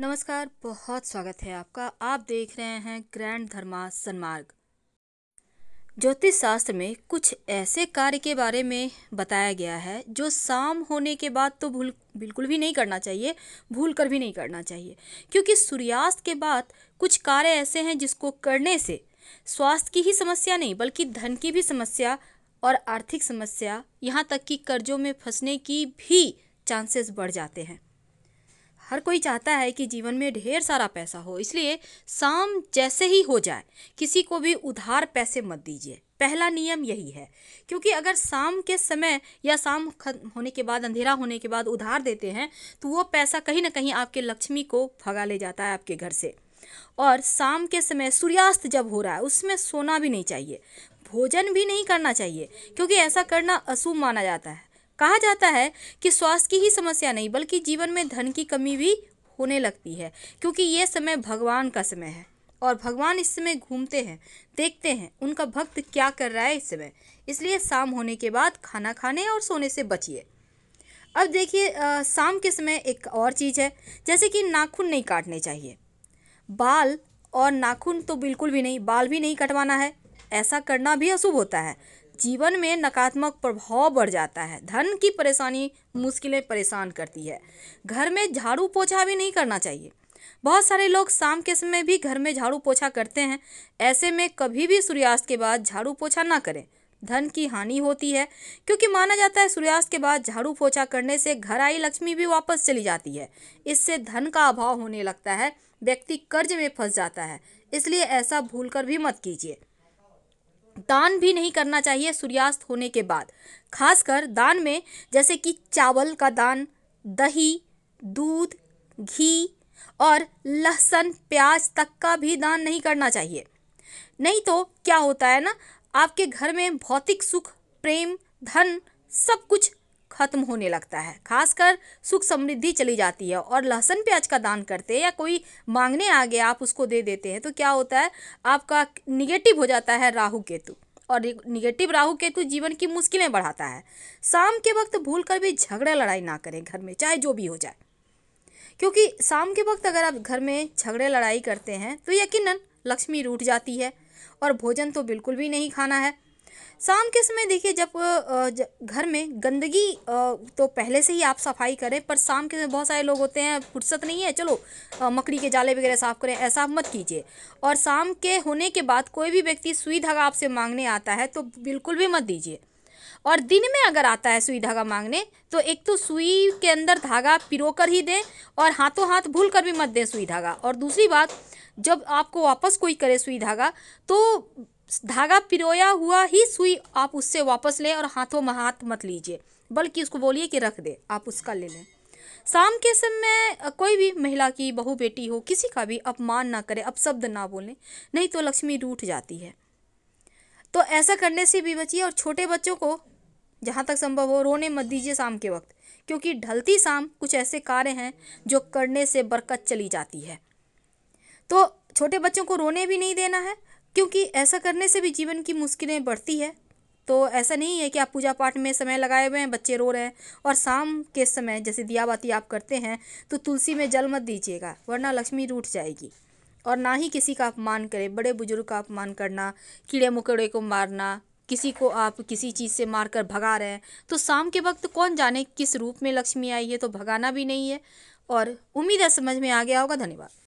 नमस्कार बहुत स्वागत है आपका आप देख रहे हैं ग्रैंड धर्मा सन्मार्ग ज्योतिष शास्त्र में कुछ ऐसे कार्य के बारे में बताया गया है जो शाम होने के बाद तो भूल बिल्कुल भी नहीं करना चाहिए भूल कर भी नहीं करना चाहिए क्योंकि सूर्यास्त के बाद कुछ कार्य ऐसे हैं जिसको करने से स्वास्थ्य की ही समस्या नहीं बल्कि धन की भी समस्या और आर्थिक समस्या यहाँ तक कि कर्जों में फंसने की भी चांसेस बढ़ जाते हैं हर कोई चाहता है कि जीवन में ढेर सारा पैसा हो इसलिए शाम जैसे ही हो जाए किसी को भी उधार पैसे मत दीजिए पहला नियम यही है क्योंकि अगर शाम के समय या शाम होने के बाद अंधेरा होने के बाद उधार देते हैं तो वो पैसा कहीं ना कहीं आपके लक्ष्मी को भगा ले जाता है आपके घर से और शाम के समय सूर्यास्त जब हो रहा है उसमें सोना भी नहीं चाहिए भोजन भी नहीं करना चाहिए क्योंकि ऐसा करना अशुभ माना जाता है कहा जाता है कि स्वास्थ्य की ही समस्या नहीं बल्कि जीवन में धन की कमी भी होने लगती है क्योंकि ये समय भगवान का समय है और भगवान इस समय घूमते हैं देखते हैं उनका भक्त क्या कर रहा है इस समय इसलिए शाम होने के बाद खाना खाने और सोने से बचिए अब देखिए शाम के समय एक और चीज़ है जैसे कि नाखून नहीं काटने चाहिए बाल और नाखून तो बिल्कुल भी नहीं बाल भी नहीं कटवाना है ऐसा करना भी अशुभ होता है जीवन में नकारात्मक प्रभाव बढ़ जाता है धन की परेशानी मुश्किलें परेशान करती है घर में झाड़ू पोछा भी नहीं करना चाहिए बहुत सारे लोग शाम के समय भी घर में झाड़ू पोछा करते हैं ऐसे में कभी भी सूर्यास्त के बाद झाड़ू पोछा ना करें धन की हानि होती है क्योंकि माना जाता है सूर्यास्त के बाद झाड़ू पोछा करने से घर आई लक्ष्मी भी वापस चली जाती है इससे धन का अभाव होने लगता है व्यक्ति कर्ज में फंस जाता है इसलिए ऐसा भूलकर भी मत कीजिए दान भी नहीं करना चाहिए सूर्यास्त होने के बाद खासकर दान में जैसे कि चावल का दान दही दूध घी और लहसुन प्याज तक का भी दान नहीं करना चाहिए नहीं तो क्या होता है ना आपके घर में भौतिक सुख प्रेम धन सब कुछ खत्म होने लगता है खासकर सुख समृद्धि चली जाती है और लहसुन प्याज का दान करते हैं या कोई मांगने आ गया आप उसको दे देते हैं तो क्या होता है आपका निगेटिव हो जाता है राहु केतु और निगेटिव राहु केतु जीवन की मुश्किलें बढ़ाता है शाम के वक्त भूल कर भी झगड़ा लड़ाई ना करें घर में चाहे जो भी हो जाए क्योंकि शाम के वक्त अगर आप घर में झगड़े लड़ाई करते हैं तो यकीन लक्ष्मी रूठ जाती है और भोजन तो बिल्कुल भी नहीं खाना है शाम के समय देखिए जब घर में गंदगी तो पहले से ही आप सफाई करें पर शाम के समय बहुत सारे लोग होते हैं फुर्सत नहीं है चलो मकड़ी के जाले वगैरह साफ़ करें ऐसा आप मत कीजिए और शाम के होने के बाद कोई भी व्यक्ति सुई धागा आपसे मांगने आता है तो बिल्कुल भी मत दीजिए और दिन में अगर आता है सुई धागा मांगने तो एक तो सुई के अंदर धागा पिरो कर ही दें और हाथों हाथ भूल कर भी मत दें सुई धागा और दूसरी बात जब आपको वापस कोई करे सुई धागा तो धागा पिरोया हुआ ही सुई आप उससे वापस लें और हाथों में हाथ मत लीजिए बल्कि उसको बोलिए कि रख दे आप उसका ले लें शाम के समय कोई भी महिला की बहू बेटी हो किसी का भी अपमान ना करें अपशब्द ना बोलें नहीं तो लक्ष्मी रूठ जाती है तो ऐसा करने से भी बचिए और छोटे बच्चों को जहाँ तक संभव हो रोने मत दीजिए शाम के वक्त क्योंकि ढलती शाम कुछ ऐसे कार्य हैं जो करने से बरकत चली जाती है तो छोटे बच्चों को रोने भी नहीं देना है क्योंकि ऐसा करने से भी जीवन की मुश्किलें बढ़ती है तो ऐसा नहीं है कि आप पूजा पाठ में समय लगाए हुए हैं बच्चे रो रहे हैं और शाम के समय जैसे दिया बाती आप करते हैं तो तुलसी में जल मत दीजिएगा वरना लक्ष्मी रूठ जाएगी और ना ही किसी का अपमान करें बड़े बुजुर्ग का अपमान करना कीड़े मकोड़े को मारना किसी को आप किसी चीज़ से मार कर भगा रहे हैं तो शाम के वक्त कौन जाने किस रूप में लक्ष्मी आई है तो भगाना भी नहीं है और उम्मीद है समझ में आ गया होगा धन्यवाद